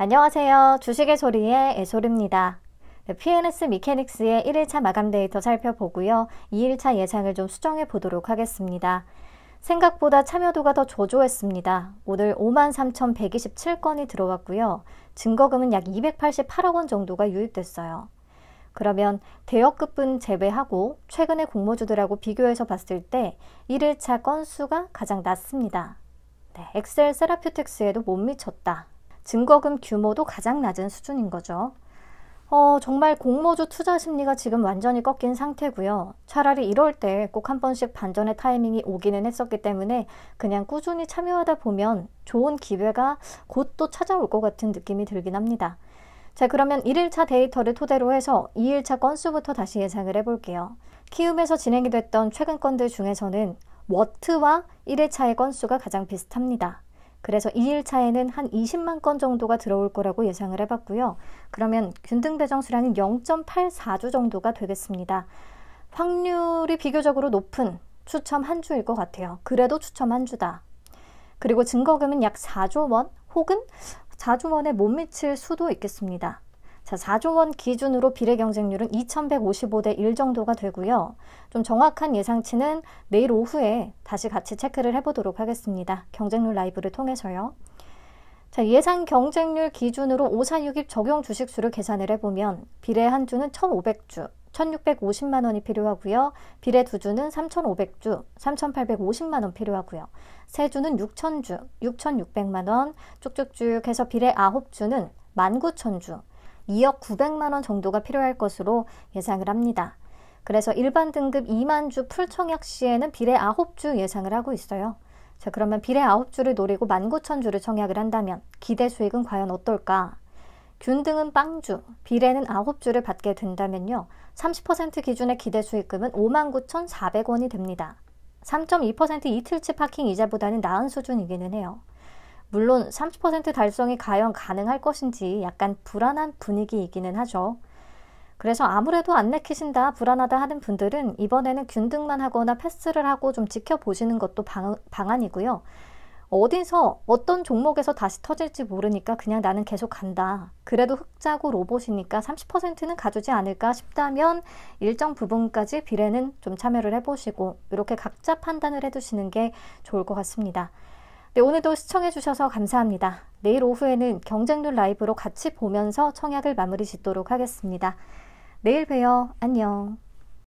안녕하세요. 주식의 소리의 애솔입니다. PNS 미케닉스의 1일차 마감 데이터 살펴보고요. 2일차 예상을 좀 수정해 보도록 하겠습니다. 생각보다 참여도가 더 조조했습니다. 오늘 53,127건이 들어왔고요. 증거금은 약 288억 원 정도가 유입됐어요. 그러면 대역급분 제외하고 최근의 공모주들하고 비교해서 봤을 때 1일차 건수가 가장 낮습니다. 네, 엑셀 세라퓨텍스에도못 미쳤다. 증거금 규모도 가장 낮은 수준인 거죠. 어, 정말 공모주 투자 심리가 지금 완전히 꺾인 상태고요. 차라리 이럴 때 꼭 한 번씩 반전의 타이밍이 오기는 했었기 때문에 그냥 꾸준히 참여하다 보면 좋은 기회가 곧 또 찾아올 것 같은 느낌이 들긴 합니다. 자, 그러면 1일차 데이터를 토대로 해서 2일차 건수부터 다시 예상을 해볼게요. 키움에서 진행이 됐던 최근 건들 중에서는 워트와 1일차의 건수가 가장 비슷합니다. 그래서 2일차에는 한 20만 건 정도가 들어올 거라고 예상을 해봤고요. 그러면 균등 배정 수량인 0.84 주 정도가 되겠습니다. 확률이 비교적으로 높은 추첨 한 주일 것 같아요. 그래도 추첨 한 주다. 그리고 증거금은 약 4조 원 혹은 4조 원에 못 미칠 수도 있겠습니다. 자, 4조 원 기준으로 비례 경쟁률은 2155대 1 정도가 되고요. 좀 정확한 예상치는 내일 오후에 다시 같이 체크를 해보도록 하겠습니다. 경쟁률 라이브를 통해서요. 자, 예상 경쟁률 기준으로 5460 적용 주식수를 계산을 해보면 비례 한 주는 1500주, 1650만 원이 필요하고요. 비례 두 주는 3500주, 3850만 원 필요하고요. 세 주는 6000주, 6600만 원, 쭉쭉쭉 해서 비례 아홉 주는 19000주, 2억 900만 원 정도가 필요할 것으로 예상을 합니다. 그래서 일반 등급 2만 주 풀청약 시에는 비례 9주 예상을 하고 있어요. 자, 그러면 비례 9주를 노리고 19,000주를 청약을 한다면 기대 수익은 과연 어떨까? 균등은 빵주, 비례는 9주를 받게 된다면요. 30% 기준의 기대 수익금은 59,400원이 됩니다. 3.2% 이틀치 파킹 이자보다는 나은 수준이기는 해요. 물론 30% 달성이 과연 가능할 것인지 약간 불안한 분위기이기는 하죠. 그래서 아무래도 안 내키신다, 불안하다 하는 분들은 이번에는 균등만 하거나 패스를 하고 좀 지켜보시는 것도 방, 방안이고요. 어디서 어떤 종목에서 다시 터질지 모르니까 그냥 나는 계속 간다. 그래도 흑자고 로봇이니까 30%는 가주지 않을까 싶다면 일정 부분까지 비례는 좀 참여를 해보시고 이렇게 각자 판단을 해두시는 게 좋을 것 같습니다. 네, 오늘도 시청해주셔서 감사합니다. 내일 오후에는 경쟁률 라이브로 같이 보면서 청약을 마무리 짓도록 하겠습니다. 내일 봬요. 안녕.